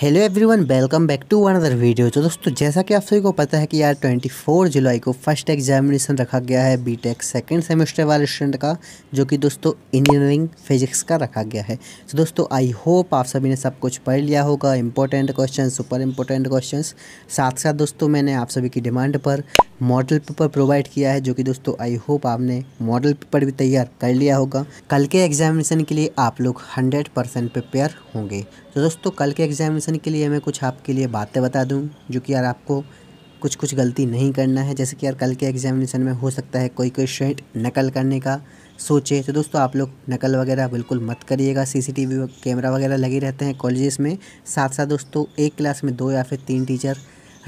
hello everyone welcome back to one other video तो दोस्तों जैसा कि आप सभी को पता है कि यार 24 जुलाई को फर्स्ट एग्जामिनेशन रखा गया है बीटेक सेकंड सेमेस्टर वाले स्टूडेंट का जो कि दोस्तों इंजीनियरिंग फिजिक्स का रखा गया है तो दोस्तों आई होप आप सभी ने सब कुछ पढ़ लिया होगा important question super important question साथ साथ दोस्तों मैंने आप सभी की डिमांड पर मॉडल पेपर प्रोवाइड किया है जो कि दोस्तों आई होप आपने मॉडल पेपर भी तैयार कर लिया होगा कल के एग्जामिनेशन के लिए आप लोग 100 परसेंट प्रिपेयर होंगे तो दोस्तों कल के एग्जामिनेशन के लिए मैं कुछ आपके लिए बातें बता दूँ जो कि यार आपको कुछ कुछ गलती नहीं करना है जैसे कि यार कल के एग्जामिनेशन में हो सकता है कोई कोई स्टूडेंट नकल करने का सोचे तो दोस्तों आप लोग नकल वगैरह बिल्कुल मत करिएगा सीसीटीवी कैमरा वगैरह लगे रहते हैं कॉलेजेस में साथ साथ दोस्तों एक क्लास में दो या फिर तीन टीचर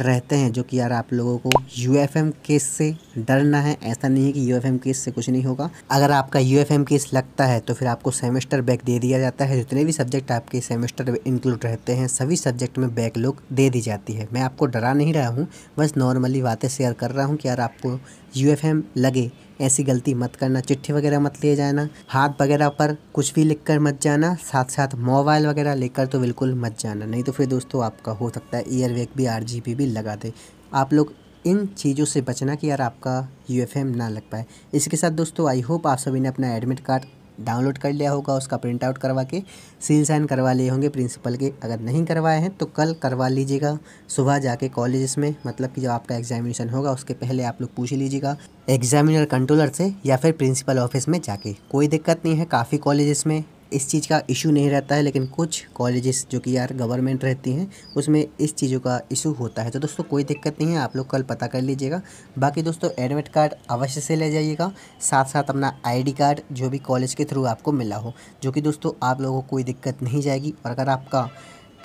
रहते हैं जो कि यार आप लोगों को यू एफ एम केस से डरना है ऐसा नहीं है कि यू केस से कुछ नहीं होगा अगर आपका यू केस लगता है तो फिर आपको सेमेस्टर बैक दे दिया जाता है जितने भी सब्जेक्ट आपके सेमेस्टर में इंक्लूड रहते हैं सभी सब्जेक्ट में बैक लोग दे दी जाती है मैं आपको डरा नहीं रहा हूँ बस नॉर्मली बातें शेयर कर रहा हूँ कि यार आपको यू लगे ऐसी गलती मत करना चिट्ठी वगैरह मत ले जाना हाथ वगैरह पर कुछ भी लिख कर मत जाना साथ साथ मोबाइल वगैरह लेकर तो बिल्कुल मत जाना नहीं तो फिर दोस्तों आपका हो सकता है ईयर भी आर भी लगा दे आप लोग इन चीज़ों से बचना कि यार आपका यू ना लग पाए इसके साथ दोस्तों आई होप आप सभी ने अपना एडमिट कार्ड डाउनलोड कर लिया होगा उसका प्रिंट आउट करवा के सील साइन करवा लिए होंगे प्रिंसिपल के अगर नहीं करवाए हैं तो कल करवा लीजिएगा सुबह जाके कॉलेज में मतलब कि जब आपका एग्जामिनेशन होगा उसके पहले आप लोग पूछ लीजिएगा एग्जामिनर कंट्रोलर से या फिर प्रिंसिपल ऑफिस में जाके कोई दिक्कत नहीं है काफ़ी कॉलेजेस में इस चीज़ का इशू नहीं रहता है लेकिन कुछ कॉलेजेस जो कि यार गवर्नमेंट रहती हैं उसमें इस चीज़ों का इशू होता है तो दोस्तों कोई दिक्कत नहीं है आप लोग कल पता कर लीजिएगा बाकी दोस्तों एडमिट कार्ड अवश्य से ले जाइएगा साथ साथ अपना आईडी कार्ड जो भी कॉलेज के थ्रू आपको मिला हो जो कि दोस्तों आप लोगों को कोई दिक्कत नहीं जाएगी और अगर आपका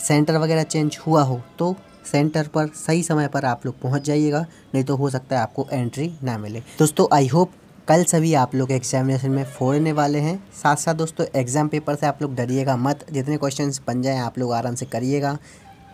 सेंटर वगैरह चेंज हुआ हो तो सेंटर पर सही समय पर आप लोग पहुंच जाइएगा नहीं तो हो सकता है आपको एंट्री ना मिले दोस्तों आई होप कल सभी आप लोग एग्जामिनेशन में फोड़ने वाले हैं साथ साथ दोस्तों एग्ज़ाम पेपर से आप लोग डरिएगा मत जितने क्वेश्चंस बन जाएं आप लोग आराम से करिएगा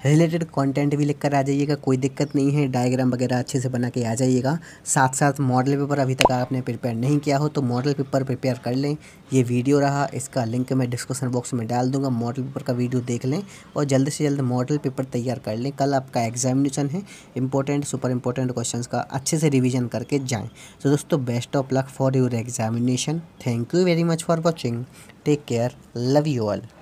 रिलेटेड कंटेंट भी लिखकर आ जाइएगा कोई दिक्कत नहीं है डायग्राम वगैरह अच्छे से बना के आ जाइएगा साथ साथ मॉडल पेपर अभी तक आपने प्रिपेयर नहीं किया हो तो मॉडल पेपर प्रिपेयर कर लें ये वीडियो रहा इसका लिंक मैं डिस्क्रिप्शन बॉक्स में डाल दूंगा मॉडल पेपर का वीडियो देख लें और जल्द से जल्द मॉडल पेपर तैयार कर लें कल आपका एग्जामिनेशन है इंपॉर्टेंट सुपर इंपॉर्टेंट क्वेश्चन का अच्छे से रिविजन करके जाएँ तो दोस्तों best of luck for your examination thank you very much for watching take care love you all